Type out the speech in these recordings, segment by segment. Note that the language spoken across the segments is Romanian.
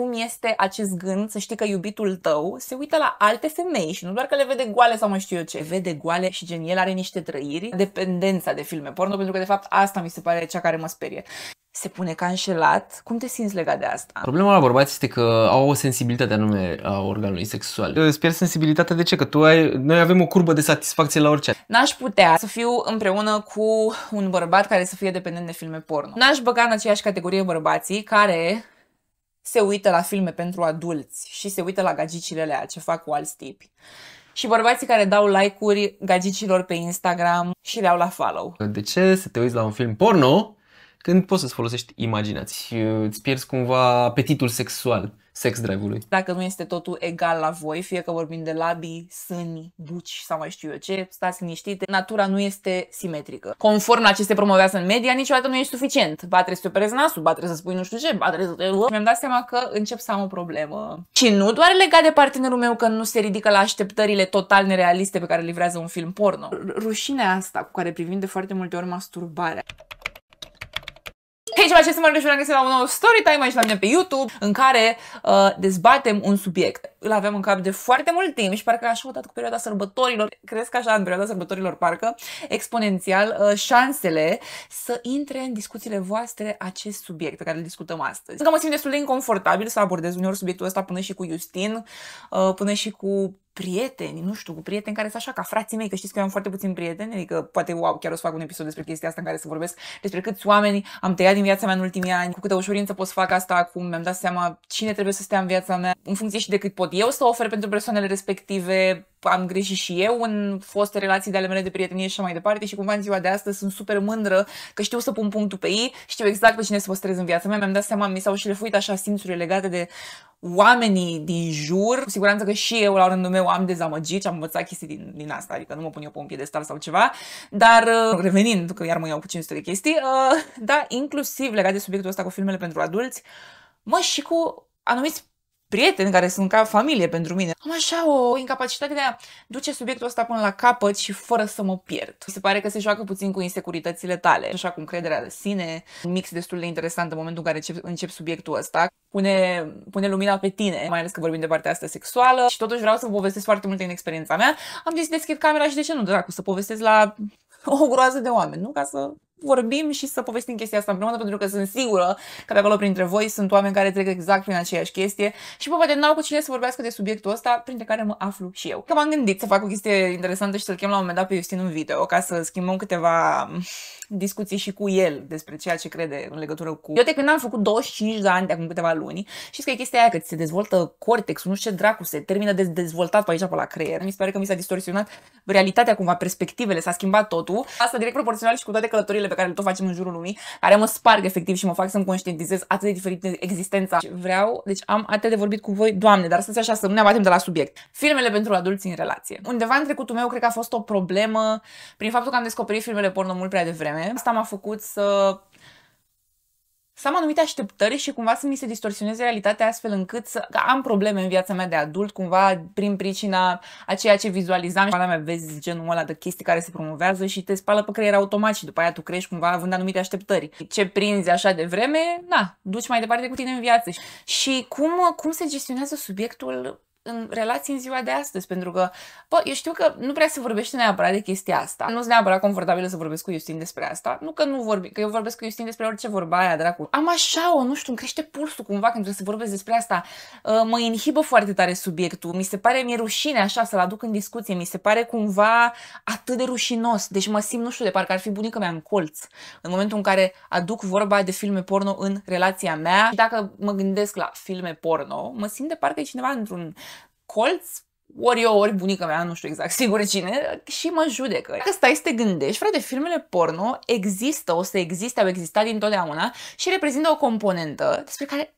cum este acest gând să știi că iubitul tău se uită la alte femei și nu doar că le vede goale sau mai știu eu ce, vede goale și gen el are niște trăiri, dependența de filme porno, pentru că de fapt asta mi se pare cea care mă sperie se pune ca înșelat. Cum te simți legat de asta? Problema la bărbați este că au o sensibilitate anume a organului sexual. Îți pierzi sensibilitatea de ce? Că tu ai, noi avem o curbă de satisfacție la orice. N-aș putea să fiu împreună cu un bărbat care să fie dependent de filme porno. N-aș băga în aceeași categorie bărbații care se uită la filme pentru adulți și se uită la gagicile alea ce fac cu alți tipi. Și bărbații care dau like-uri gagicilor pe Instagram și le au la follow. De ce să te uiți la un film porno când poți să-ți folosești imaginați? Îți pierzi cumva apetitul sexual sex drive-ului. Dacă nu este totul egal la voi, fie că vorbim de labii, sâni, buci sau mai știu eu ce, stați liniștite, natura nu este simetrică. Conform la ce se promovează în media, niciodată nu e suficient. Ba trebuie să te operezi nasul, ba trebuie să spui nu știu ce, ba trebuie să te... Mi-am dat seama că încep să am o problemă. Și nu doar legat de partenerul meu că nu se ridică la așteptările total nerealiste pe care livrează un film porno. Rușinea asta cu care privim de foarte multe ori masturbarea la acest mare și am găsit la un nou story time aici la mine pe YouTube în care uh, dezbatem un subiect. Îl avem în cap de foarte mult timp și parcă așa odată cu perioada sărbătorilor, cresc așa în perioada sărbătorilor parcă, exponențial, uh, șansele să intre în discuțiile voastre acest subiect pe care îl discutăm astăzi. Încă mă simt destul de inconfortabil să abordez uneori subiectul ăsta până și cu Justin, uh, până și cu prieteni, nu știu, cu prieteni care sunt așa ca frații mei, că știți că eu am foarte puțin prieteni, adică poate wow, chiar o să fac un episod despre chestia asta în care să vorbesc despre câți oameni am tăiat din viața mea în ultimii ani, cu câtă ușurință pot să fac asta acum, mi-am dat seama cine trebuie să stea în viața mea, în funcție și de cât pot eu să ofer pentru persoanele respective, am greșit și eu în foste relații de ale mele de prietenie și așa mai departe și cumva în ziua de astăzi sunt super mândră că știu să pun punctul pe ei, știu exact pe cine să păstrez în viața mea, mi-am dat seama, mi s-au și lefuit așa simțurile legate de oamenii din jur. Cu siguranță că și eu, la rândul meu, am dezamăgit și am învățat chestii din, din asta, adică nu mă pun eu pe un piedestal sau ceva, dar uh, revenind, că iar mă iau cu 500 de chestii, uh, da, inclusiv legat de subiectul ăsta cu filmele pentru adulți, mă, și cu anumiți prieteni care sunt ca familie pentru mine. Am așa o incapacitate de a duce subiectul ăsta până la capăt și fără să mă pierd. Mi se pare că se joacă puțin cu insecuritățile tale, așa cum crederea de sine, un mix destul de interesant în momentul în care încep, încep subiectul ăsta, pune, pune lumina pe tine, mai ales că vorbim de partea asta sexuală și totuși vreau să vă povestesc foarte multe din experiența mea. Am zis deschid camera și de ce nu, dracu, să povestesc la o groază de oameni, nu? Ca să vorbim și să povestim chestia asta împreună, pentru că sunt sigură că de acolo printre voi sunt oameni care trec exact prin aceeași chestie și poate n-au cu cine să vorbească de subiectul ăsta, printre care mă aflu și eu. Că m-am gândit să fac o chestie interesantă și să-l chem la un moment dat pe Justin în video, ca să schimbăm câteva mm, discuții și cu el despre ceea ce crede în legătură cu... Eu de când am făcut 25 de ani de acum câteva luni, și că e chestia aia că ți se dezvoltă cortexul, nu știu ce dracu se termină de dezvoltat pe aici pe la creier. Mi se pare că mi s-a distorsionat realitatea cumva, perspectivele, s-a schimbat totul. Asta direct proporțional și cu toate călătorile pe care le tot facem în jurul lumii, care mă sparg efectiv și mă fac să-mi conștientizez atât de diferit de existența. Vreau, deci am atât de vorbit cu voi, Doamne, dar să așa, să nu ne abatem de la subiect. Filmele pentru adulți în relație. Undeva în trecutul meu cred că a fost o problemă prin faptul că am descoperit filmele porno mult prea devreme. Asta m-a făcut să să am anumite așteptări și cumva să mi se distorsioneze realitatea astfel încât să că am probleme în viața mea de adult, cumva prin pricina a ceea ce vizualizam. și mea vezi genul ăla de chestii care se promovează și te spală pe creier automat și după aia tu crești cumva având anumite așteptări. Ce prinzi așa de vreme, na, duci mai departe cu tine în viață. Și cum, cum se gestionează subiectul în relații în ziua de astăzi, pentru că, bă, eu știu că nu prea se vorbește neapărat de chestia asta. Nu sunt neapărat confortabilă să vorbesc cu Justin despre asta. Nu că nu vorbi, că eu vorbesc cu Justin despre orice vorba aia, dracu. Am așa o, nu știu, îmi crește pulsul cumva când trebuie să vorbesc despre asta. Ă, mă inhibă foarte tare subiectul. Mi se pare, mie rușine așa să-l aduc în discuție. Mi se pare cumva atât de rușinos. Deci mă simt, nu știu, de parcă ar fi bunica mea în colț. În momentul în care aduc vorba de filme porno în relația mea, și dacă mă gândesc la filme porno, mă simt de parcă e cineva într-un colț, ori eu, ori bunica mea, nu știu exact sigur cine, și mă judecă. Dacă stai să te gândești, frate, filmele porno există, o să existe, au existat dintotdeauna și reprezintă o componentă despre care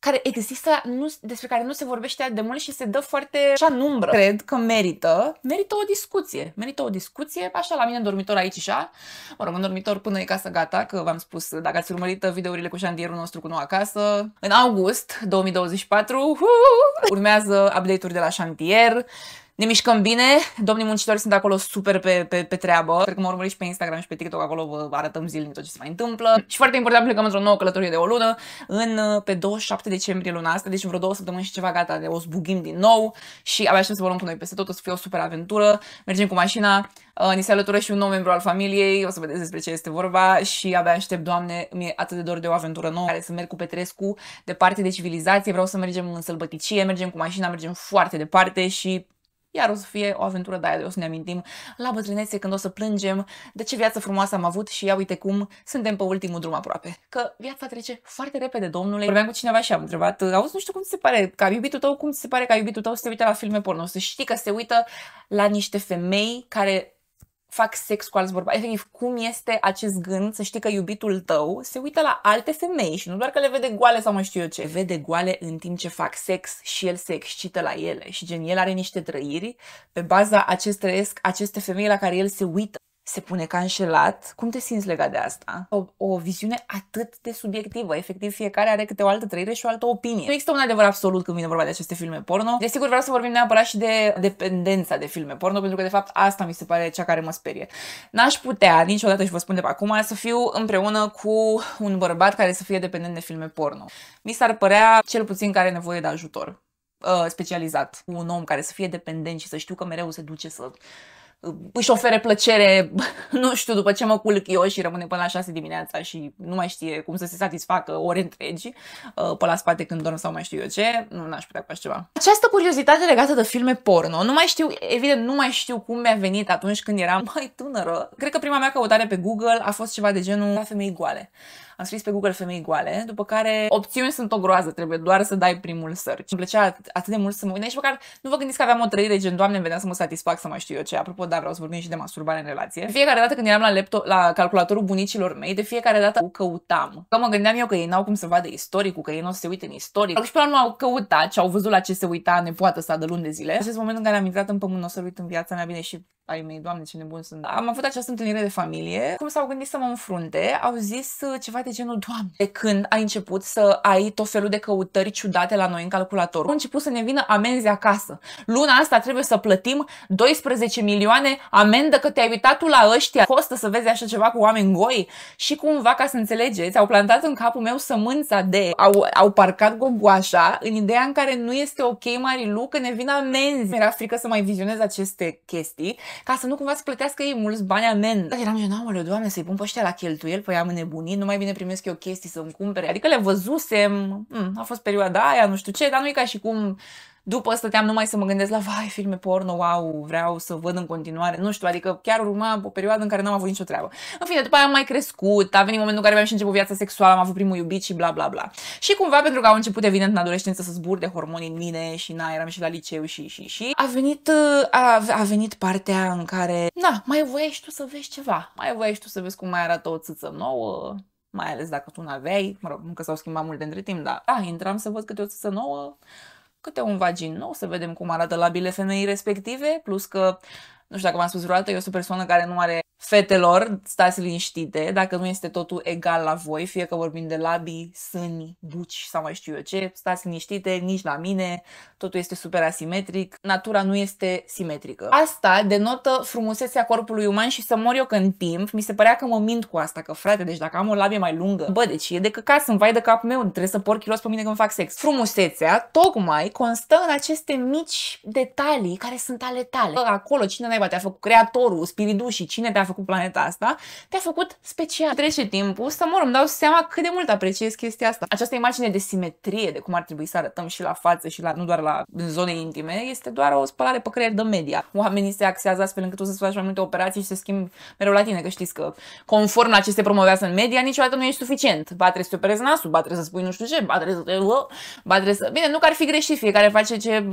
care există, nu, despre care nu se vorbește de mult și se dă foarte așa în umbră. Cred că merită, merită o discuție. Merită o discuție, așa la mine în dormitor aici și așa. Mă rog, în dormitor până e casă gata, că v-am spus, dacă ați urmărit videourile cu șandierul nostru cu noua casă. În august 2024 uh, urmează update-uri de la șantier ne mișcăm bine, domnii muncitori sunt acolo super pe, pe, pe treabă. Cred că mă urmăriți pe Instagram și pe TikTok, acolo vă arătăm zilnic tot ce se mai întâmplă. Și foarte important, plecăm într-o nouă călătorie de o lună, în, uh, pe 27 decembrie luna asta, deci vreo două săptămâni și ceva gata, de o zbugim din nou și abia aștept să vă luăm cu noi peste tot, o să fie o super aventură. Mergem cu mașina, uh, ni se alătură și un nou membru al familiei, o să vedeți despre ce este vorba și abia aștept, Doamne, mi-e atât de dor de o aventură nouă, care să merg cu Petrescu departe de civilizație, vreau să mergem în sălbăticie, mergem cu mașina, mergem foarte departe și iar o să fie o aventură de aia, o să ne amintim la bătrânețe când o să plângem de ce viață frumoasă am avut și ia uite cum suntem pe ultimul drum aproape. Că viața trece foarte repede, domnule. Vorbeam cu cineva și am întrebat, auzi, nu știu cum ți se pare, ca iubitul tău, cum ți se pare ca iubitul tău să se uite la filme porno, să știi că se uită la niște femei care fac sex cu alți bărbați. Efectiv, cum este acest gând să știi că iubitul tău se uită la alte femei și nu doar că le vede goale sau mă știu eu ce. Vede goale în timp ce fac sex și el se excită la ele și gen el are niște trăiri pe baza acest trăiesc aceste femei la care el se uită se pune ca înșelat. Cum te simți legat de asta? O, o viziune atât de subiectivă. Efectiv, fiecare are câte o altă trăire și o altă opinie. Nu există un adevăr absolut când vine vorba de aceste filme porno. Desigur, vreau să vorbim neapărat și de dependența de filme porno, pentru că, de fapt, asta mi se pare cea care mă sperie. N-aș putea niciodată, și vă spun de pe acum, să fiu împreună cu un bărbat care să fie dependent de filme porno. Mi s-ar părea cel puțin care are nevoie de ajutor uh, specializat, un om care să fie dependent și să știu că mereu se duce să își ofere plăcere, nu știu, după ce mă culc eu și rămâne până la 6 dimineața și nu mai știe cum să se satisfacă ore întregi uh, pe la spate când dorm sau mai știu eu ce, nu aș putea face ceva. Această curiozitate legată de filme porno, nu mai știu, evident, nu mai știu cum mi-a venit atunci când eram mai tânără. Cred că prima mea căutare pe Google a fost ceva de genul femei goale. Am scris pe Google femei goale, după care opțiuni sunt o groază, trebuie doar să dai primul search. Îmi plăcea atât de mult să mă uit, și măcar nu vă gândiți că aveam o trăire gen, doamne, îmi venea să mă satisfac, să mai știu eu ce. Apropo, dar vreau să vorbim și de masturbare în relație. De fiecare dată când eram la, laptop, la calculatorul bunicilor mei, de fiecare dată o căutam. Că mă gândeam eu că ei n-au cum să vadă istoricul, că ei nu o să se uite în istoric. Și până nu au căutat și au văzut la ce se uita nepoată sa de luni de zile. Acest moment în care am intrat în pământ, o să uit în viața mea bine și ai mei, doamne ce nebun sunt. Am avut această întâlnire de familie, cum s-au gândit să mă înfrunte, au zis uh, ceva de genul, doamne, de când ai început să ai tot felul de căutări ciudate la noi în calculator, au început să ne vină amenzi acasă. Luna asta trebuie să plătim 12 milioane amendă că te-ai uitat tu la ăștia. Costă să vezi așa ceva cu oameni goi și cumva, ca să înțelegeți, au plantat în capul meu sămânța de, au, au parcat gogoașa în ideea în care nu este ok, Marilu, că ne vin amenzi. Mi-era frică să mai vizionez aceste chestii ca să nu cumva să plătească ei mulți bani amen. Dar eram gen, aoleu, doamne, să-i pun pe ăștia la cheltuieli, păi am nebunit, nu mai bine primesc eu chestii să-mi cumpere. Adică le văzusem, mm, a fost perioada aia, nu știu ce, dar nu e ca și cum după stăteam numai să mă gândesc la, vai, filme porno, wow, vreau să văd în continuare, nu știu, adică chiar urma o perioadă în care n-am avut nicio treabă. În fine, după aia am mai crescut, a venit momentul în care mi-am și început viața sexuală, am avut primul iubit și bla bla bla. Și cumva, pentru că au început, evident, în adolescență să zbur de hormoni în mine și na, eram și la liceu și și și, a venit, a, a venit partea în care, na, mai voiești tu să vezi ceva, mai voiești tu să vezi cum mai arată o țâță nouă, mai ales dacă tu n-aveai, mă rog, nu că s-au schimbat mult între timp, dar da, intram să văd câte o țâță nouă, câte un vagin nou, să vedem cum arată labile femeii respective, plus că, nu știu dacă v-am spus vreodată, eu sunt o persoană care nu are Fetelor, stați liniștite, dacă nu este totul egal la voi, fie că vorbim de labi, sâni, buci sau mai știu eu ce, stați liniștite, nici la mine, totul este super asimetric, natura nu este simetrică. Asta denotă frumusețea corpului uman și să mor eu când timp, mi se părea că mă mint cu asta, că frate, deci dacă am o labie mai lungă, bă, deci e de căcat, să-mi vai de cap meu, trebuie să por kilos pe mine când fac sex. Frumusețea, tocmai, constă în aceste mici detalii care sunt ale tale. Acolo, cine naiba te-a făcut creatorul, spiridușii, cine te-a făcut planeta asta, te-a făcut special. Trece timpul să mor, îmi dau seama cât de mult apreciez chestia asta. Această imagine de simetrie, de cum ar trebui să arătăm și la față și la, nu doar la zone intime, este doar o spălare pe creier de media. Oamenii se axează astfel încât o să-ți faci mai multe operații și să schimbi mereu la tine, că știți că conform la ce se promovează în media, niciodată nu e suficient. Ba trebuie să te operezi nasul, ba trebuie să spui nu știu ce, ba trebuie să te... Ba trebuie să... Bine, nu că ar fi greșit, fiecare face ce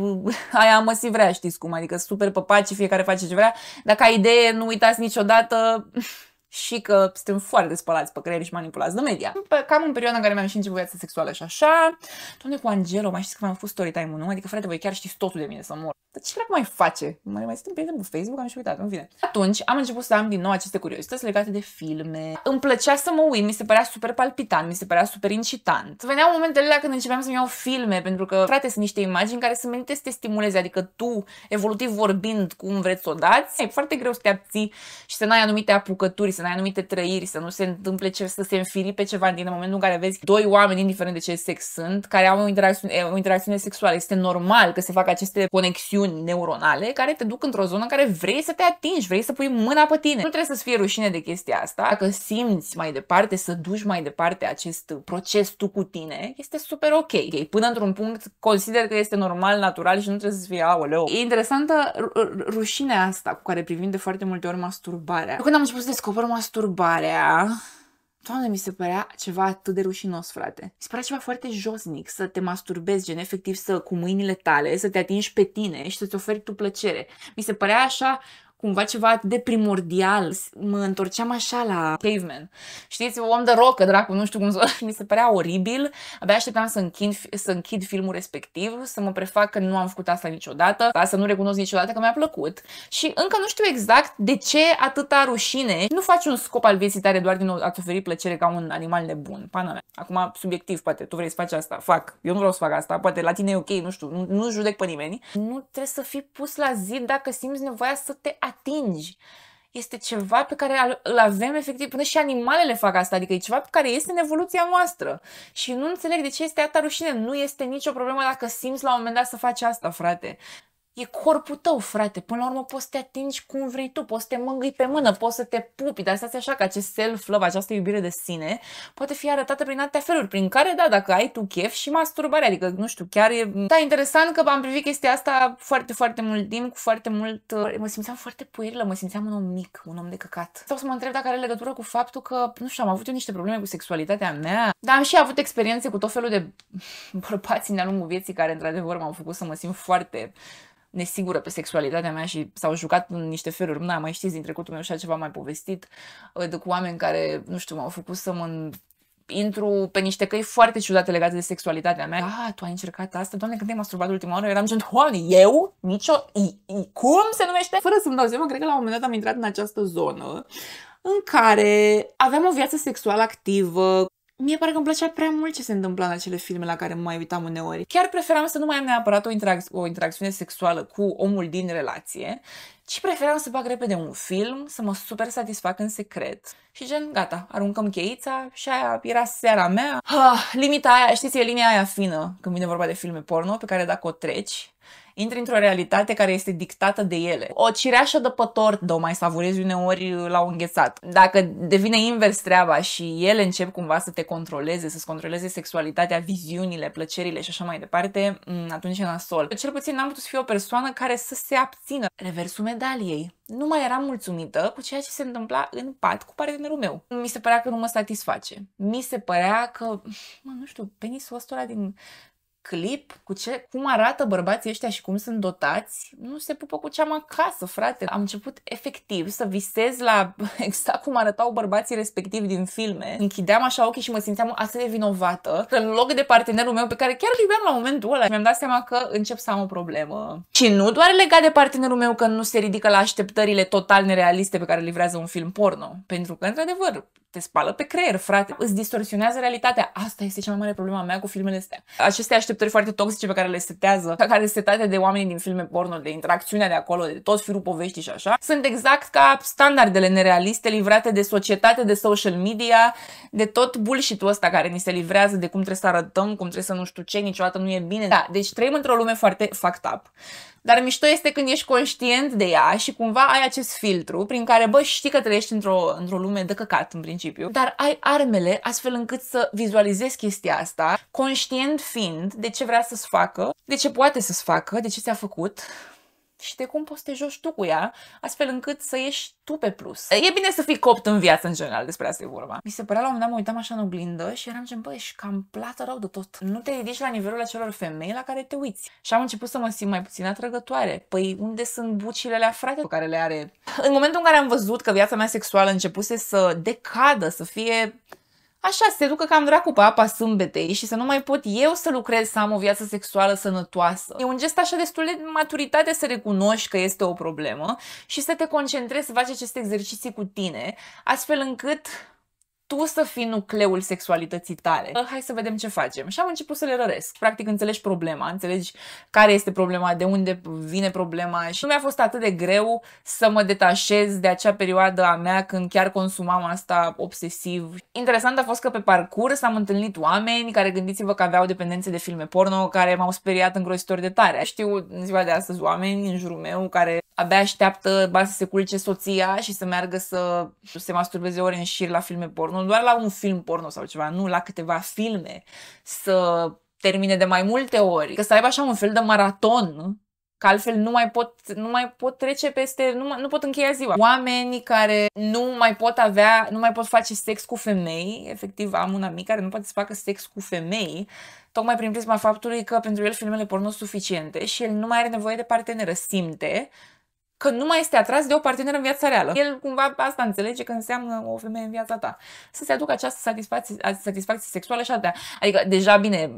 aia măsiv vrea, știți cum, adică super păpaci, fiecare face ce vrea, dar ca idee nu uitați niciodată dată și că suntem foarte spălați pe creier și manipulați de media. cam în perioada în care mi-am și început viața sexuală și așa. Doamne, cu Angelo, mai știți că am fost story time nu? Adică, frate, voi chiar știți totul de mine să mor. Dar ce dracu mai face? Mai, mai suntem prieteni pe Facebook? Am și uitat, în fine. Atunci am început să am din nou aceste curiozități legate de filme. Îmi plăcea să mă uit, mi se părea super palpitant, mi se părea super incitant. Veneau momentele la când începeam să-mi iau filme, pentru că, frate, sunt niște imagini care sunt menite să te stimuleze, adică tu, evolutiv vorbind, cum vreți să o dați, e foarte greu să te abții și să n-ai anumite apucături, să n-ai anumite trăiri, să nu se întâmple ce, să se înfiri pe ceva din momentul în care vezi doi oameni, indiferent de ce sex sunt, care au o interacțiune, o interacțiune sexuală. Este normal că se fac aceste conexiuni conexiuni neuronale care te duc într-o zonă în care vrei să te atingi, vrei să pui mâna pe tine. Nu trebuie să-ți fie rușine de chestia asta. Dacă simți mai departe, să duci mai departe acest proces tu cu tine, este super ok. okay. Până într-un punct consider că este normal, natural și nu trebuie să fie aoleo. E interesantă rușinea asta cu care privim de foarte multe ori masturbarea. Eu când am început să descoper masturbarea, Doamne, mi se părea ceva atât de rușinos, frate. Mi se părea ceva foarte josnic să te masturbezi, gen efectiv să cu mâinile tale, să te atingi pe tine și să-ți oferi tu plăcere. Mi se părea așa cumva ceva de primordial. Mă întorceam așa la caveman. Știți, om de rocă, dracu, nu știu cum să... Mi se părea oribil. Abia așteptam să închid, să închid filmul respectiv, să mă prefac că nu am făcut asta niciodată, să nu recunosc niciodată că mi-a plăcut. Și încă nu știu exact de ce atâta rușine. Nu faci un scop al vieții tare doar din a-ți oferi plăcere ca un animal nebun. Pana mea. Acum, subiectiv, poate tu vrei să faci asta. Fac. Eu nu vreau să fac asta. Poate la tine e ok, nu știu. Nu, nu judec pe nimeni. Nu trebuie să fii pus la zid dacă simți nevoia să te atingi. Este ceva pe care îl avem efectiv, până și animalele fac asta, adică e ceva pe care este în evoluția noastră. Și nu înțeleg de ce este atâta rușine, nu este nicio problemă dacă simți la un moment dat să faci asta, frate. E corpul tău, frate. Până la urmă poți să te atingi cum vrei tu, poți să te mângâi pe mână, poți să te pupi, dar stați așa că acest self-love, această iubire de sine, poate fi arătată prin atâtea feluri, prin care, da, dacă ai tu chef și masturbare, adică, nu știu, chiar e... Da, interesant că am privit chestia asta foarte, foarte mult timp, cu foarte mult... Uh, mă simțeam foarte puierilă, mă simțeam un om mic, un om de căcat. Sau să mă întreb dacă are legătură cu faptul că, nu știu, am avut eu niște probleme cu sexualitatea mea, dar am și avut experiențe cu tot felul de bărbați în-a lungul vieții care, într-adevăr, m-au făcut să mă simt foarte nesigură pe sexualitatea mea și s-au jucat în niște feluri, am mai știți din trecutul meu și ceva mai povestit, ă, de cu oameni care, nu știu, m-au făcut să mă intru pe niște căi foarte ciudate legate de sexualitatea mea. Ah, tu ai încercat asta? Doamne, când te-ai masturbat ultima oară, eram gen, oameni, eu? Nicio... I, I, cum se numește? Fără să-mi dau seama, cred că la un moment dat am intrat în această zonă în care aveam o viață sexuală activă, Mie pare că îmi plăcea prea mult ce se întâmpla în acele filme la care mă mai uitam uneori. Chiar preferam să nu mai am neapărat o, interac- o interacțiune sexuală cu omul din relație, ci preferam să fac repede un film, să mă super satisfac în secret. Și gen, gata, aruncăm cheița și aia era seara mea. Ha, ah, limita aia, știți, e linia aia fină când vine vorba de filme porno, pe care dacă o treci, intri într-o realitate care este dictată de ele. O cireașă de pător de o mai savurezi uneori uh, la o înghețat. Dacă devine invers treaba și ele încep cumva să te controleze, să-ți controleze sexualitatea, viziunile, plăcerile și așa mai departe, mm, atunci e nasol. Cel puțin n-am putut să fiu o persoană care să se abțină. Reversul medaliei. Nu mai eram mulțumită cu ceea ce se întâmpla în pat cu partenerul meu. Mi se părea că nu mă satisface. Mi se părea că, mă, nu știu, penisul ăsta din clip cu ce, cum arată bărbații ăștia și cum sunt dotați, nu se pupă cu ce am acasă, frate. Am început efectiv să visez la exact cum arătau bărbații respectiv din filme. Închideam așa ochii și mă simțeam atât de vinovată că în loc de partenerul meu pe care chiar îl iubeam la momentul ăla, mi-am dat seama că încep să am o problemă. Și nu doar legat de partenerul meu că nu se ridică la așteptările total nerealiste pe care livrează un film porno. Pentru că, într-adevăr, te spală pe creier, frate. Îți distorsionează realitatea. Asta este cea mai mare problema mea cu filmele astea. Aceste acceptări foarte toxice pe care le setează, care setate de oameni din filme porno, de interacțiunea de acolo, de tot firul poveștii și așa, sunt exact ca standardele nerealiste livrate de societate, de social media, de tot bullshit-ul ăsta care ni se livrează de cum trebuie să arătăm, cum trebuie să nu știu ce, niciodată nu e bine. Da, deci trăim într-o lume foarte fucked up dar mișto este când ești conștient de ea și cumva ai acest filtru prin care, bă, știi că trăiești într-o, într-o lume de căcat în principiu, dar ai armele astfel încât să vizualizezi chestia asta, conștient fiind de ce vrea să-ți facă, de ce poate să-ți facă, de ce ți-a făcut, și de cum poți să te joci tu cu ea, astfel încât să ieși tu pe plus. E bine să fii copt în viață, în general, despre asta e vorba. Mi se părea la un moment dat, mă uitam așa în oglindă și eram gen, bă, ești cam plată rău de tot. Nu te ridici la nivelul acelor femei la care te uiți. Și am început să mă simt mai puțin atrăgătoare. Păi unde sunt bucile alea frate pe care le are? În momentul în care am văzut că viața mea sexuală începuse să decadă, să fie Așa, se ducă cam dracu pe apa sâmbetei și să nu mai pot eu să lucrez să am o viață sexuală sănătoasă. E un gest așa destul de maturitate să recunoști că este o problemă și să te concentrezi să faci aceste exerciții cu tine, astfel încât tu să fii nucleul sexualității tale. Hai să vedem ce facem. Și am început să le răresc. Practic înțelegi problema, înțelegi care este problema, de unde vine problema și nu mi-a fost atât de greu să mă detașez de acea perioadă a mea când chiar consumam asta obsesiv. Interesant a fost că pe parcurs am întâlnit oameni care gândiți-vă că aveau dependențe de filme porno care m-au speriat îngrozitor de tare. Știu în ziua de astăzi oameni în jurul meu care abia așteaptă ba să se culce soția și să meargă să se masturbeze ori în șir la filme porno porno, doar la un film porno sau ceva, nu la câteva filme, să termine de mai multe ori, că să aibă așa un fel de maraton că altfel nu mai pot, nu mai pot trece peste, nu, mai, nu pot încheia ziua. Oamenii care nu mai pot avea, nu mai pot face sex cu femei, efectiv am un amic care nu poate să facă sex cu femei, tocmai prin prisma faptului că pentru el filmele porno sunt suficiente și el nu mai are nevoie de parteneră, simte că nu mai este atras de o parteneră în viața reală. El cumva asta înțelege că înseamnă o femeie în viața ta. Să se aducă această satisfacție, satisfacție sexuală și atâtea. Adică deja bine,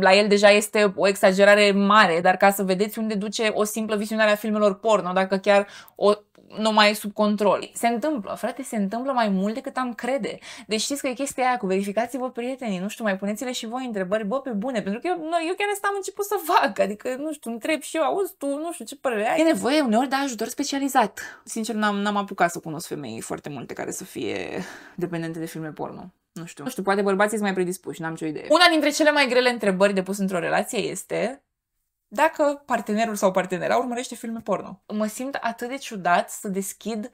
la el deja este o exagerare mare, dar ca să vedeți unde duce o simplă visionare a filmelor porno, dacă chiar o nu mai e sub control. Se întâmplă, frate, se întâmplă mai mult decât am crede. Deci știți că e chestia aia cu verificați-vă prietenii, nu știu, mai puneți-le și voi întrebări, bă, pe bune, pentru că eu, nu, eu chiar asta am început să fac, adică, nu știu, întreb și eu, auzi tu, nu știu ce părere ai. E nevoie uneori de ajutor specializat. Sincer, n-am, n-am apucat să cunosc femei foarte multe care să fie dependente de filme porno. Nu știu. Nu știu, poate bărbații sunt mai predispuși, n-am ce idee. Una dintre cele mai grele întrebări de pus într-o relație este dacă partenerul sau partenera urmărește filme porno. Mă simt atât de ciudat să deschid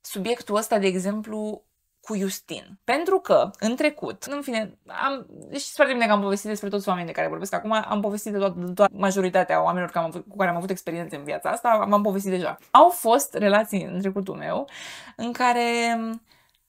subiectul ăsta, de exemplu, cu Justin. Pentru că, în trecut, în fine, am, știți foarte bine că am povestit despre toți oamenii de care vorbesc acum, am povestit de toată, toată majoritatea oamenilor care am, avut, cu care am avut experiențe în viața asta, m-am povestit deja. Au fost relații în trecutul meu în care,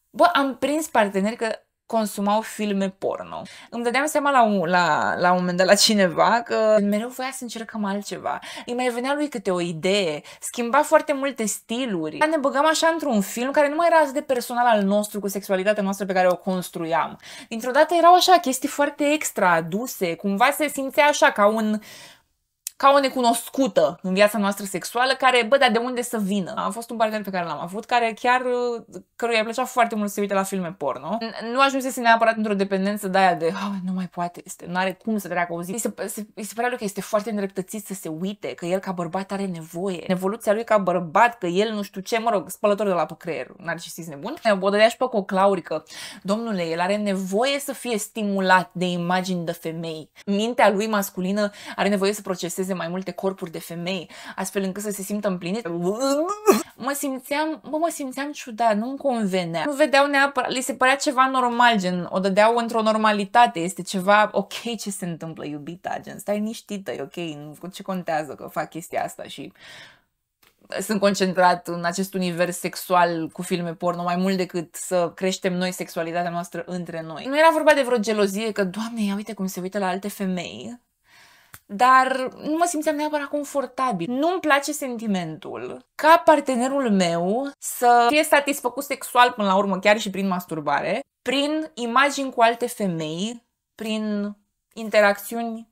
bă, am prins parteneri că consumau filme porno. Îmi dădeam seama la un, la, la un moment dat la cineva că mereu voia să încercăm altceva. Îi mai venea lui câte o idee, schimba foarte multe stiluri. Ne băgam așa într-un film care nu mai era atât de personal al nostru cu sexualitatea noastră pe care o construiam. Dintr-o dată erau așa chestii foarte extra aduse, cumva se simțea așa ca un ca o necunoscută în viața noastră sexuală, care, bă, dar de unde să vină? Am fost un partener pe care l-am avut, care chiar, uh, căruia îi plăcea foarte mult să se uite la filme porno. Nu ajunsese neapărat într-o dependență de aia de, oh, nu mai poate, este, nu are cum să treacă o zi. Îi se, se, îi se părea lui că este foarte îndreptățit să se uite, că el ca bărbat are nevoie. Evoluția lui ca bărbat, că el nu știu ce, mă rog, spălător de la pe creier, narcisist nebun. O dădea și pe o claurică Domnule, el are nevoie să fie stimulat de imagini de femei. Mintea lui masculină are nevoie să proceseze formeze mai multe corpuri de femei, astfel încât să se simtă împlinite. Mă simțeam, mă, mă simțeam ciudat, nu-mi convenea. Nu vedeau neapărat, li se părea ceva normal, gen, o dădeau într-o normalitate, este ceva ok ce se întâmplă, iubita, gen, stai niștită, e ok, nu ce contează că fac chestia asta și sunt concentrat în acest univers sexual cu filme porno mai mult decât să creștem noi sexualitatea noastră între noi. Nu era vorba de vreo gelozie că, doamne, ia uite cum se uită la alte femei dar nu mă simțeam neapărat confortabil. Nu-mi place sentimentul ca partenerul meu să fie satisfăcut sexual până la urmă, chiar și prin masturbare, prin imagini cu alte femei, prin interacțiuni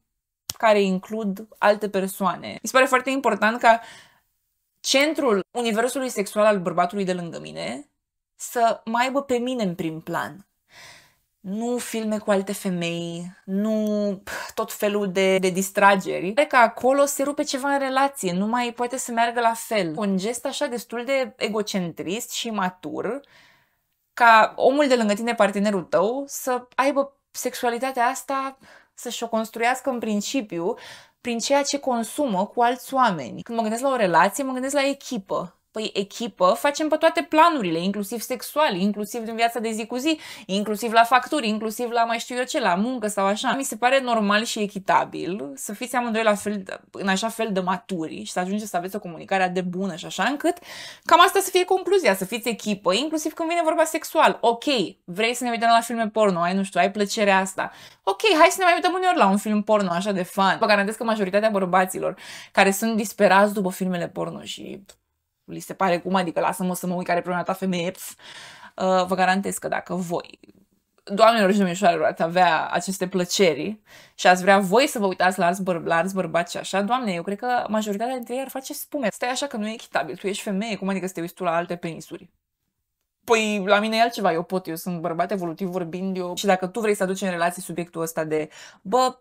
care includ alte persoane. Mi se pare foarte important ca centrul universului sexual al bărbatului de lângă mine să mă aibă pe mine în prim plan, nu filme cu alte femei, nu tot felul de, de distrageri. Pare că acolo se rupe ceva în relație, nu mai poate să meargă la fel. Un gest așa destul de egocentrist și matur, ca omul de lângă tine, partenerul tău, să aibă sexualitatea asta, să-și o construiască în principiu prin ceea ce consumă cu alți oameni. Când mă gândesc la o relație, mă gândesc la echipă. Păi echipă facem pe toate planurile, inclusiv sexuale, inclusiv din viața de zi cu zi, inclusiv la facturi, inclusiv la mai știu eu ce, la muncă sau așa. Mi se pare normal și echitabil să fiți amândoi la fel, în așa fel de maturi și să ajungeți să aveți o comunicare de bună și așa încât cam asta să fie concluzia, să fiți echipă, inclusiv când vine vorba sexual. Ok, vrei să ne uităm la filme porno, ai nu știu, ai plăcerea asta. Ok, hai să ne mai uităm uneori la un film porno așa de fan. Vă garantez că majoritatea bărbaților care sunt disperați după filmele porno și li se pare cum, adică lasă-mă să mă uit care problema ta femeie, pf, uh, vă garantez că dacă voi doamnelor și domnișoarelor, ați avea aceste plăceri și ați vrea voi să vă uitați la alți, băr- la alți bărbați și așa, doamne, eu cred că majoritatea dintre ei ar face spume. Stai așa că nu e echitabil, tu ești femeie, cum adică să te uiți tu la alte penisuri? Păi la mine e altceva, eu pot, eu sunt bărbat evolutiv vorbind eu și dacă tu vrei să aduci în relație subiectul ăsta de bă,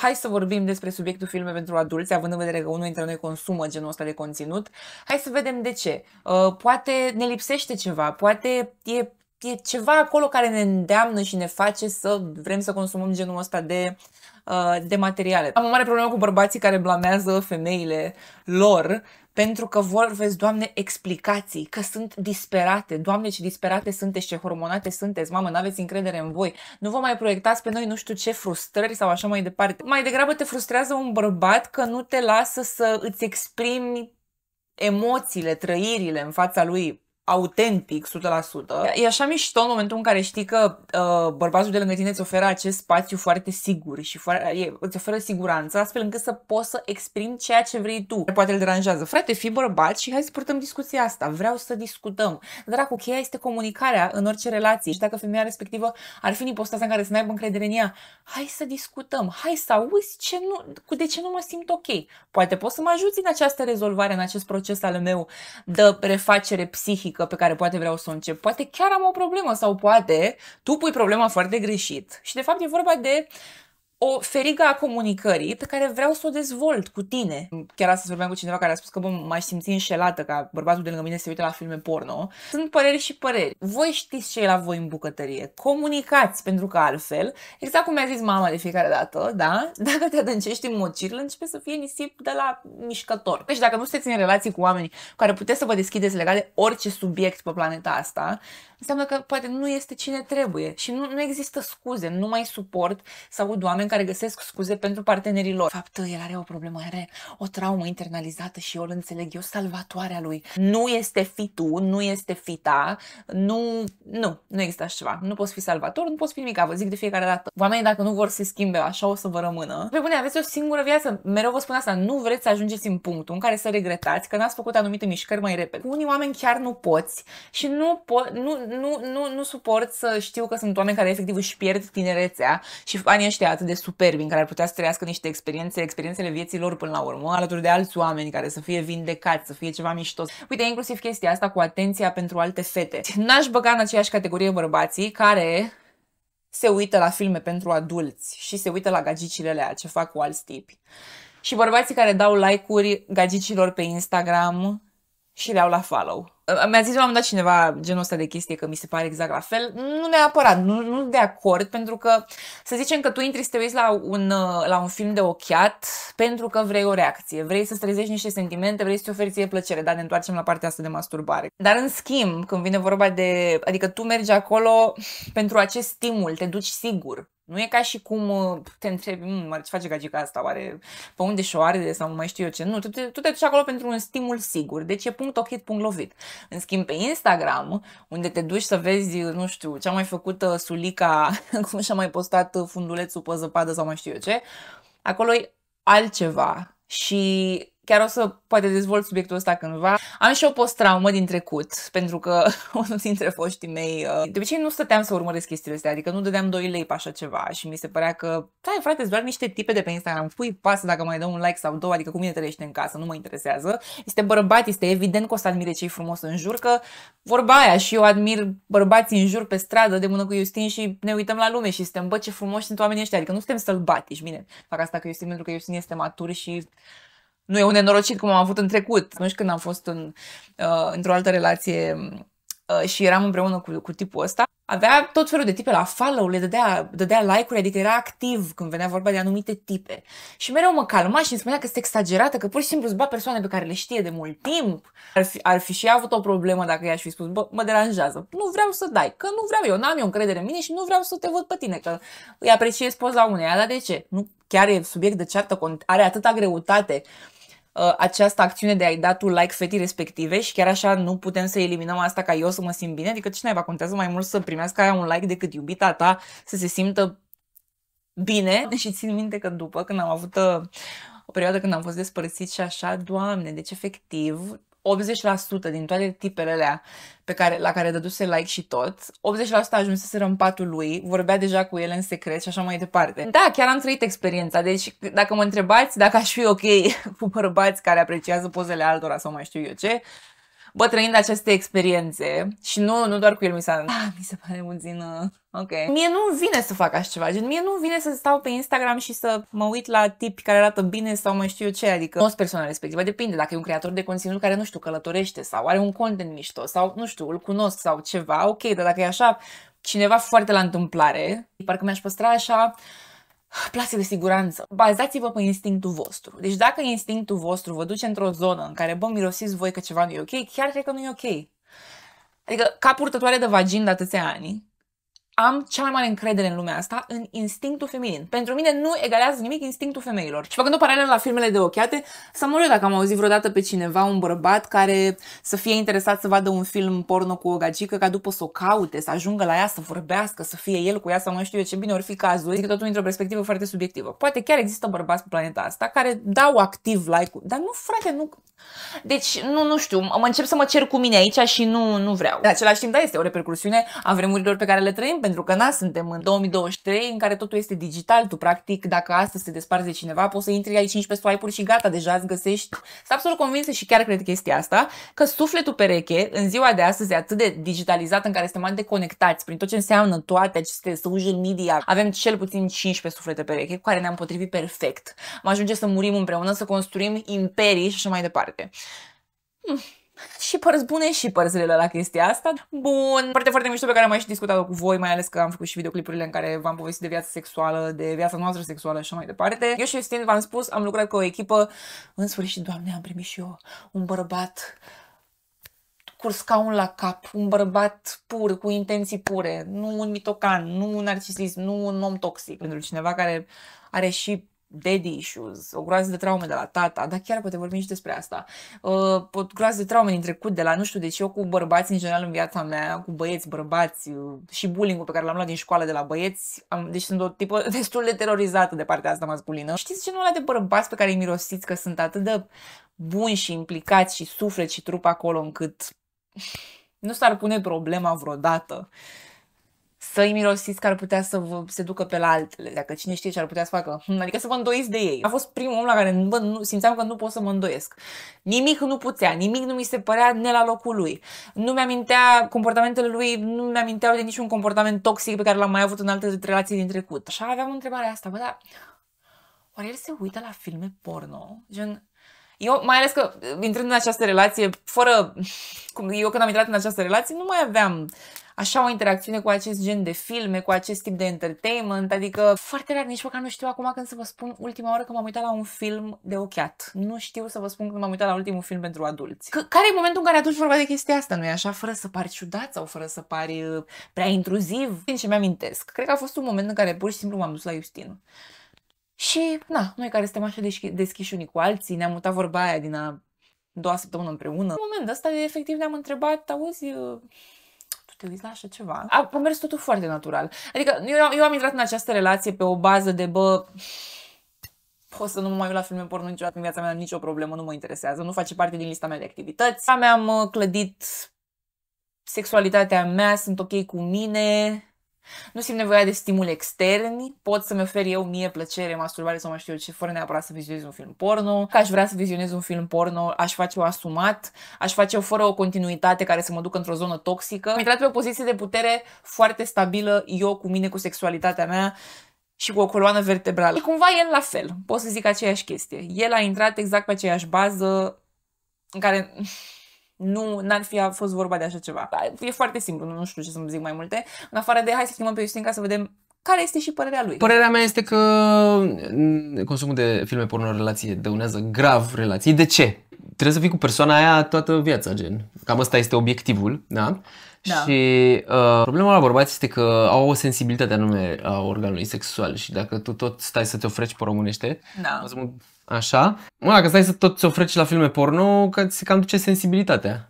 hai să vorbim despre subiectul filme pentru adulți, având în vedere că unul dintre noi consumă genul ăsta de conținut, hai să vedem de ce. Uh, poate ne lipsește ceva, poate e e ceva acolo care ne îndeamnă și ne face să vrem să consumăm genul ăsta de, uh, de materiale. Am o mare problemă cu bărbații care blamează femeile lor pentru că vor, vezi, Doamne, explicații, că sunt disperate. Doamne, ce disperate sunteți, ce hormonate sunteți, mamă, n-aveți încredere în voi. Nu vă mai proiectați pe noi nu știu ce frustrări sau așa mai departe. Mai degrabă te frustrează un bărbat că nu te lasă să îți exprimi emoțiile, trăirile în fața lui autentic, 100%. E așa mișto în momentul în care știi că uh, bărbatul de lângă tine îți oferă acest spațiu foarte sigur și foarte, e, îți oferă siguranță, astfel încât să poți să exprimi ceea ce vrei tu. Poate îl deranjează. Frate, fii bărbat și hai să purtăm discuția asta. Vreau să discutăm. Dracu, cheia este comunicarea în orice relație și dacă femeia respectivă ar fi în ipostaza în care să n-aibă încredere în ea, hai să discutăm, hai să auzi ce nu, cu de ce nu mă simt ok. Poate poți să mă ajuți în această rezolvare, în acest proces al meu de refacere psihică mică pe care poate vreau să o încep, poate chiar am o problemă sau poate tu pui problema foarte greșit și de fapt e vorba de o ferigă a comunicării pe care vreau să o dezvolt cu tine. Chiar astăzi vorbeam cu cineva care a spus că bă, m-aș simți înșelată ca bărbatul de lângă mine se uită la filme porno. Sunt păreri și păreri. Voi știți ce e la voi în bucătărie. Comunicați, pentru că altfel, exact cum mi-a zis mama de fiecare dată, da? Dacă te adâncești în mocirlă, începe să fie nisip de la mișcător. Deci dacă nu sunteți în relații cu oameni cu care puteți să vă deschideți legate de orice subiect pe planeta asta, înseamnă că poate nu este cine trebuie și nu, nu există scuze, nu mai suport să aud oameni care găsesc scuze pentru partenerii lor. Fapt, el are o problemă, are o traumă internalizată și eu îl înțeleg, eu salvatoarea lui. Nu este fi tu, nu este fita, nu, nu, nu există așa ceva. Nu poți fi salvator, nu poți fi nimic, vă zic de fiecare dată. Oamenii dacă nu vor să schimbe, așa o să vă rămână. Pe bune, aveți o singură viață, mereu vă spun asta, nu vreți să ajungeți în punctul în care să regretați că n-ați făcut anumite mișcări mai repede. Cu unii oameni chiar nu poți și nu, po- nu, nu, nu, nu suport să știu că sunt oameni care efectiv își pierd tinerețea și anii ăștia atât de superbi în care ar putea să trăiască niște experiențe, experiențele vieții lor până la urmă, alături de alți oameni care să fie vindecați, să fie ceva mișto. Uite, inclusiv chestia asta cu atenția pentru alte fete. N-aș băga în aceeași categorie bărbații care se uită la filme pentru adulți și se uită la gagicile alea ce fac cu alți tipi. Și bărbații care dau like-uri gagicilor pe Instagram și le au la follow mi-a zis la un moment dat cineva genul ăsta de chestie că mi se pare exact la fel, nu neapărat, nu, nu de acord, pentru că să zicem că tu intri să te uiți la un, la un film de ochiat pentru că vrei o reacție, vrei să-ți trezești niște sentimente, vrei să-ți oferi ție plăcere, dar ne întoarcem la partea asta de masturbare. Dar în schimb, când vine vorba de, adică tu mergi acolo pentru acest stimul, te duci sigur, nu e ca și cum uh, te întrebi, mă, mm, ce face gagica asta, oare pe unde și oare sau mai știu eu ce. Nu, tu te, tu te duci acolo pentru un stimul sigur, deci e punct ochit, punct lovit. În schimb, pe Instagram, unde te duci să vezi, uh, nu știu, ce-a mai făcut uh, Sulica, cum și-a mai postat fundulețul pe zăpadă sau mai știu eu ce, acolo e altceva. Și Chiar o să poate dezvolt subiectul ăsta cândva. Am și o post-traumă din trecut, pentru că unul dintre foștii mei... Uh, de obicei nu stăteam să urmăresc chestiile astea, adică nu dădeam 2 lei pe așa ceva și mi se părea că, stai frate, doar niște tipe de pe Instagram, pui pasă dacă mai dau un like sau două, adică cum mine trăiește în casă, nu mă interesează. Este bărbat, este evident că o să admire ce frumos în jur, că vorba aia și eu admir bărbații în jur pe stradă de mână cu Justin și ne uităm la lume și suntem, bă, ce frumoși sunt oamenii ăștia, adică nu suntem sălbatici, bine, fac asta că Justin pentru că Justin este matur și nu e un nenorocit cum am avut în trecut. Nu știu când am fost în, uh, într-o altă relație uh, și eram împreună cu, cu tipul ăsta, avea tot felul de tipe la follow, le dădea, dădea like-uri, adică era activ când venea vorba de anumite tipe. Și mereu mă calma și îmi spunea că este exagerată, că pur și simplu îți persoane pe care le știe de mult timp. Ar fi, ar fi și avut o problemă dacă i-aș fi spus, bă, mă deranjează, nu vreau să dai, că nu vreau eu, n-am eu încredere în mine și nu vreau să te văd pe tine, că îi apreciez poza uneia, dar de ce? Nu, chiar e subiect de ceartă, are atâta greutate Uh, această acțiune de a-i da tu like fetii respective și chiar așa nu putem să eliminăm asta ca eu să mă simt bine, adică cineva contează mai mult să primească aia un like decât iubita ta să se simtă bine da. și țin minte că după când am avut uh, o perioadă când am fost despărțit și așa, doamne, deci efectiv 80% din toate tipele alea pe care, la care dăduse like și tot, 80% ajunseseră în patul lui, vorbea deja cu el în secret și așa mai departe. Da, chiar am trăit experiența, deci dacă mă întrebați dacă aș fi ok cu bărbați care apreciază pozele altora sau mai știu eu ce, Bă, trăind aceste experiențe și nu, nu doar cu el mi s-a... Ah, mi se pare puțin... Uh, ok. Mie nu vine să fac așa ceva, gen mie nu vine să stau pe Instagram și să mă uit la tipi care arată bine sau mai știu eu ce, adică nu persoana respectivă, depinde dacă e un creator de conținut care, nu știu, călătorește sau are un content mișto sau, nu știu, îl cunosc sau ceva, ok, dar dacă e așa cineva foarte la întâmplare, parcă mi-aș păstra așa plase de siguranță. Bazați-vă pe instinctul vostru. Deci dacă instinctul vostru vă duce într-o zonă în care, bă, mirosiți voi că ceva nu e ok, chiar cred că nu e ok. Adică, ca purtătoare de vagin de atâția ani, am cea mai mare încredere în lumea asta în instinctul feminin. Pentru mine nu egalează nimic instinctul femeilor. Și făcând o paralelă la filmele de ochiate, să mă dacă am auzit vreodată pe cineva, un bărbat care să fie interesat să vadă un film porno cu o gagică ca după să o caute, să ajungă la ea, să vorbească, să fie el cu ea sau nu știu eu ce bine ori fi cazul. Zic adică totul într-o perspectivă foarte subiectivă. Poate chiar există bărbați pe planeta asta care dau activ like-ul, dar nu frate, nu... Deci, nu, nu știu, mă încep să mă cer cu mine aici și nu, nu vreau. De același timp, da, este o repercursiune a vremurilor pe care le trăim, pentru că na, suntem în 2023 în care totul este digital. Tu, practic, dacă astăzi se desparți de cineva, poți să intri, ai 15 swipe-uri și gata, deja îți găsești. Sunt absolut convinsă și chiar cred este asta, că sufletul pereche, în ziua de astăzi, e atât de digitalizat în care suntem atât de conectați prin tot ce înseamnă toate aceste social media. Avem cel puțin 15 suflete pereche cu care ne-am potrivit perfect. Mă ajunge să murim împreună, să construim imperii și așa mai departe. Hmm și părți bune și părți la chestia asta. Bun, foarte, foarte mișto pe care am mai și discutat-o cu voi, mai ales că am făcut și videoclipurile în care v-am povestit de viața sexuală, de viața noastră sexuală și așa mai departe. Eu și Justin v-am spus, am lucrat cu o echipă, în sfârșit, Doamne, am primit și eu un bărbat cu scaun la cap, un bărbat pur, cu intenții pure, nu un mitocan, nu un narcisist, nu un om toxic. Pentru cineva care are și daddy issues, o groază de traume de la tata, dar chiar poate vorbi și despre asta, uh, o groază de traume din trecut, de la nu știu, deci eu cu bărbați în general în viața mea, cu băieți, bărbați uh, și bullying-ul pe care l-am luat din școală de la băieți, am, deci sunt o tipă destul de terorizată de partea asta masculină. Știți genul ăla de bărbați pe care îi mirosiți că sunt atât de buni și implicați și suflet și trup acolo încât nu s-ar pune problema vreodată uh, să mirosiți că ar putea să vă, se ducă pe la altele, dacă cine știe ce ar putea să facă. Hmm, adică să vă îndoiți de ei. A fost primul om la care bă, nu, simțeam că nu pot să mă îndoiesc. Nimic nu putea, nimic nu mi se părea ne la locul lui. Nu mi-amintea comportamentele lui, nu mi-aminteau de niciun comportament toxic pe care l-am mai avut în alte relații din trecut. Așa aveam întrebarea asta, bă, dar oare el se uită la filme porno? Gen, eu, mai ales că intrând în această relație, fără... Cum, eu când am intrat în această relație, nu mai aveam așa o interacțiune cu acest gen de filme, cu acest tip de entertainment, adică foarte rar, nici măcar nu știu acum când să vă spun ultima oară că m-am uitat la un film de ochiat. Nu știu să vă spun când m-am uitat la ultimul film pentru adulți. care e momentul în care atunci vorba de chestia asta, nu e așa? Fără să pari ciudat sau fără să pari uh, prea intruziv. Din ce mi-amintesc, cred că a fost un moment în care pur și simplu m-am dus la Justin. Și, na, noi care suntem așa deschi- deschiși unii cu alții, ne-am mutat vorba aia din a doua săptămână împreună. În momentul ăsta, efectiv, ne-am întrebat, auzi, uh, te uiți la așa ceva. A, a mers totul foarte natural. Adică eu, eu am intrat în această relație pe o bază de, bă, pot să nu mă mai uit la filme porno niciodată în viața mea, nicio problemă, nu mă interesează, nu face parte din lista mea de activități. Mi-am uh, clădit sexualitatea mea, sunt ok cu mine, nu simt nevoia de stimuli externi, pot să-mi ofer eu mie plăcere, masturbare sau mai știu eu ce, fără neapărat să vizionez un film porno. Că aș vrea să vizionez un film porno, aș face-o asumat, aș face-o fără o continuitate care să mă ducă într-o zonă toxică. Am intrat pe o poziție de putere foarte stabilă, eu cu mine, cu sexualitatea mea, și cu o coloană vertebrală. E cumva el la fel, pot să zic aceeași chestie. El a intrat exact pe aceeași bază în care nu, n-ar fi a fost vorba de așa ceva. Da, e foarte simplu, nu știu ce să zic mai multe. În afară de hai să chemăm pe Justin ca să vedem care este și părerea lui. Părerea mea este că mm, consumul de filme porno relație dăunează grav relații. De ce? Trebuie să fii cu persoana aia toată viața, gen. Cam asta este obiectivul, da? Da. Și uh, problema la bărbați este că au o sensibilitate anume a organului sexual și dacă tu tot stai să te ofreci pe românește, da. o să mă Așa. Mă, dacă stai să tot se ofreci la filme porno, că se cam duce sensibilitatea.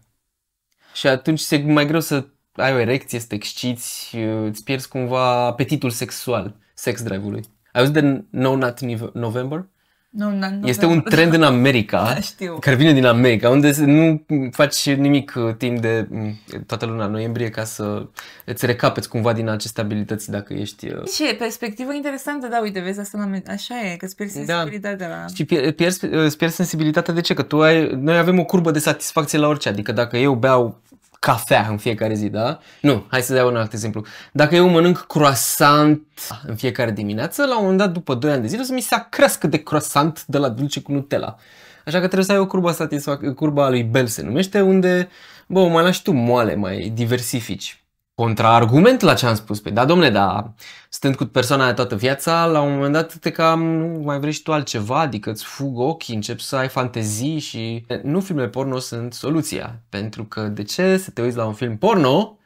Și atunci e mai greu să ai o erecție, să te exciți, uh, îți pierzi cumva apetitul sexual, sex drive-ului. Ai auzit de No Nut November? Nu, nu, nu este un trend în America, da, știu. care vine din America, unde nu faci nimic uh, timp de mm, toată luna noiembrie ca să îți recapeți cumva din aceste abilități dacă ești... Ce uh, perspectivă interesantă, da, uite, vezi asta la Așa e, că îți pierzi da. sensibilitatea la... Și pierzi, uh, pierzi sensibilitatea de ce? Că tu ai, noi avem o curbă de satisfacție la orice, adică dacă eu beau cafea în fiecare zi, da? Nu, hai să dau un alt exemplu. Dacă eu mănânc croissant în fiecare dimineață, la un moment dat, după 2 ani de zile, o să mi se acrească de croissant de la dulce cu Nutella. Așa că trebuie să ai o curba, satisfac- curba lui Bell se numește, unde, bă, mai lași tu moale, mai diversifici contraargument la ce am spus. Păi, da, domne, da, stând cu persoana aia toată viața, la un moment dat te cam nu mai vrei și tu altceva, adică îți fug ochii, începi să ai fantezii și... Nu filmele porno sunt soluția, pentru că de ce să te uiți la un film porno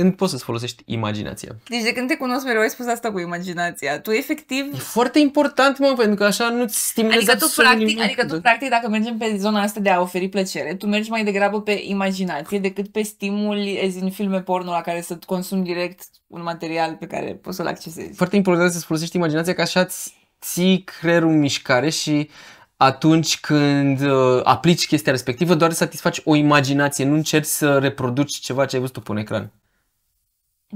când poți să-ți folosești imaginația. Deci de când te cunosc mereu ai spus asta cu imaginația. Tu efectiv... E foarte important, mă, pentru că așa nu-ți stimulezi adică tu, practic, nimic. adică tu practic, dacă mergem pe zona asta de a oferi plăcere, tu mergi mai degrabă pe imaginație decât pe stimuli din filme porno la care să consumi direct un material pe care poți să-l accesezi. Foarte important să-ți folosești imaginația, că așa ți ții creierul în mișcare și atunci când uh, aplici chestia respectivă, doar să satisfaci o imaginație, nu încerci să reproduci ceva ce ai văzut pe un ecran.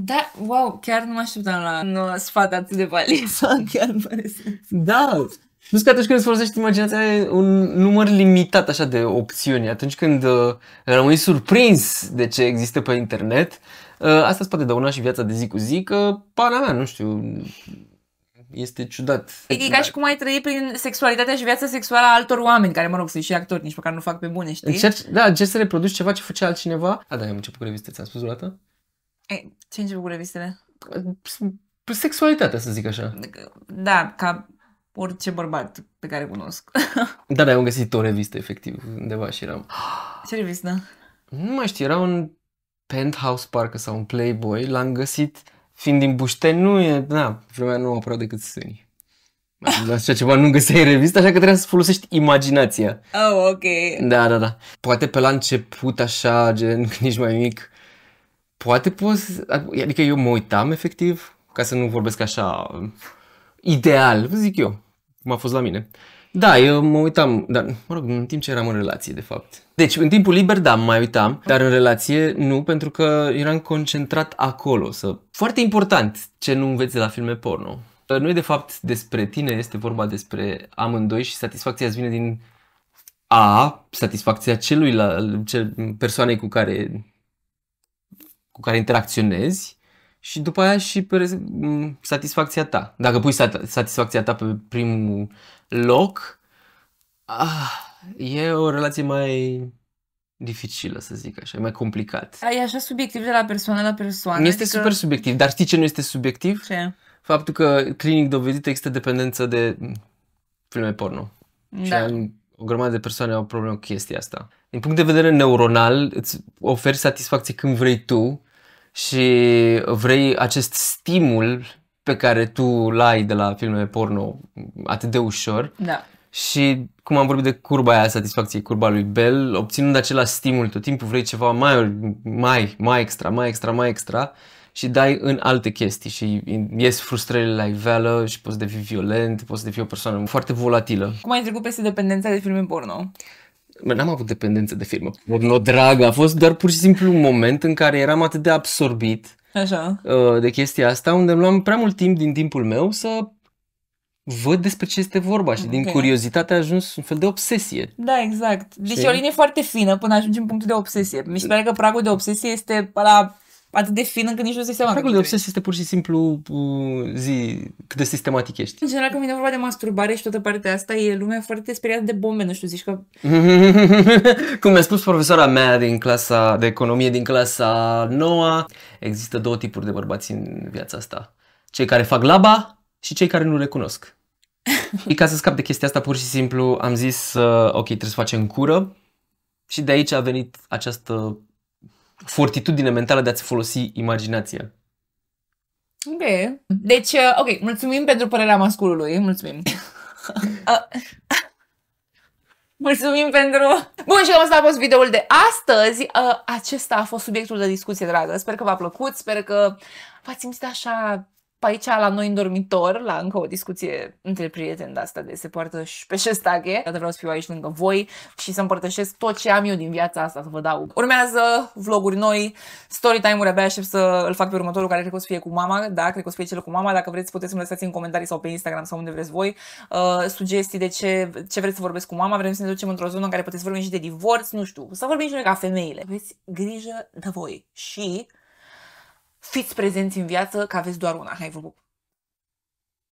Da, wow, chiar nu mă așteptam la un sfat atât de valid. chiar pare Da, nu că atunci când îți folosești imaginația ai un număr limitat așa de opțiuni. Atunci când uh, rămâi surprins de ce există pe internet, uh, asta îți poate dăuna și viața de zi cu zi, că pana mea, nu știu, este ciudat. E, e ca și cum ai trăi prin sexualitatea și viața sexuală a altor oameni, care, mă rog, sunt și actori, nici măcar nu fac pe bune, știi? Încerci, da, încerci să reproduci ceva ce făcea altcineva. A, da, am început cu revistă, ți-am spus o dată? ce începe cu revistele? Sexualitatea, să zic așa. Da, ca orice bărbat pe care cunosc. da, da, am găsit o revistă, efectiv, undeva și eram... Ce revistă? Nu mai știu, era un Penthouse parcă sau un Playboy, l-am găsit fiind din Bușteni, nu e, da, vremea nu apărau decât sânii. Așa ceva nu găseai revistă, așa că trebuie să folosești imaginația. Oh, ok. Da, da, da. Poate pe la început, așa, gen, nici mai mic, poate poți, adică eu mă uitam efectiv, ca să nu vorbesc așa ideal, zic eu, cum a fost la mine. Da, eu mă uitam, dar, mă rog, în timp ce eram în relație, de fapt. Deci, în timpul liber, da, mă mai uitam, dar în relație nu, pentru că eram concentrat acolo. Să... Foarte important ce nu înveți de la filme porno. Nu e de fapt despre tine, este vorba despre amândoi și satisfacția îți vine din a, satisfacția celui la, cel, persoanei cu care cu care interacționezi și după aia și pe satisfacția ta. Dacă pui sat- satisfacția ta pe primul loc, ah, e o relație mai dificilă, să zic așa, e mai complicat. E așa subiectiv de la persoană la persoană. Nu este adică... super subiectiv, dar știi ce nu este subiectiv? Ce? Faptul că clinic dovedit există dependență de filme porno. Da. Și o grămadă de persoane au probleme cu chestia asta. Din punct de vedere neuronal, îți oferi satisfacție când vrei tu, și vrei acest stimul pe care tu l ai de la filmele porno atât de ușor. Da. Și cum am vorbit de curba aia satisfacției, curba lui Bell, obținând același stimul tot timpul, vrei ceva mai, mai, mai extra, mai extra, mai extra și dai în alte chestii și ies frustrările la iveală și poți devii violent, poți devii o persoană foarte volatilă. Cum ai trecut peste dependența de filme porno? n-am avut dependență de firmă Nu, dragă, a fost doar pur și simplu un moment în care eram atât de absorbit Așa. Uh, de chestia asta, unde îmi luam prea mult timp din timpul meu să văd despre ce este vorba și okay. din curiozitate a ajuns un fel de obsesie. Da, exact. Deci e o linie foarte fină până ajungi în punctul de obsesie. Mi se pare că pragul de obsesie este la atât de fin încât nici nu se seama. Dragul de obses este pur și simplu uh, zi cât de sistematic ești. În general, când vine vorba de masturbare și toată partea asta, e lumea foarte speriată de bombe, nu știu, zici că... Cum mi-a spus profesora mea din clasa de economie din clasa 9, există două tipuri de bărbați în viața asta. Cei care fac laba și cei care nu recunosc. și ca să scap de chestia asta, pur și simplu am zis, uh, ok, trebuie să facem cură și de aici a venit această fortitudine mentală de a-ți folosi imaginația. Ok. Deci, uh, ok, mulțumim pentru părerea masculului, mulțumim. Mulțumim pentru... Bun, și asta a fost videoul de astăzi. Uh, acesta a fost subiectul de discuție, dragă. Sper că v-a plăcut, sper că v-ați simțit așa aici la noi în dormitor, la încă o discuție între prieteni de asta de se poartă și pe șestache. Iată vreau să fiu aici lângă voi și să împărtășesc tot ce am eu din viața asta să vă dau. Urmează vloguri noi, story time-uri, abia aștept să îl fac pe următorul care cred că o să fie cu mama, da, cred că o să fie cel cu mama, dacă vreți puteți să-mi lăsați în comentarii sau pe Instagram sau unde vreți voi uh, sugestii de ce, ce vreți să vorbesc cu mama, vrem să ne ducem într-o zonă în care puteți vorbi și de divorț, nu știu, să vorbim și noi ca femeile. Aveți grijă de voi și fiți prezenți în viață, că aveți doar una. Hai, vă pup!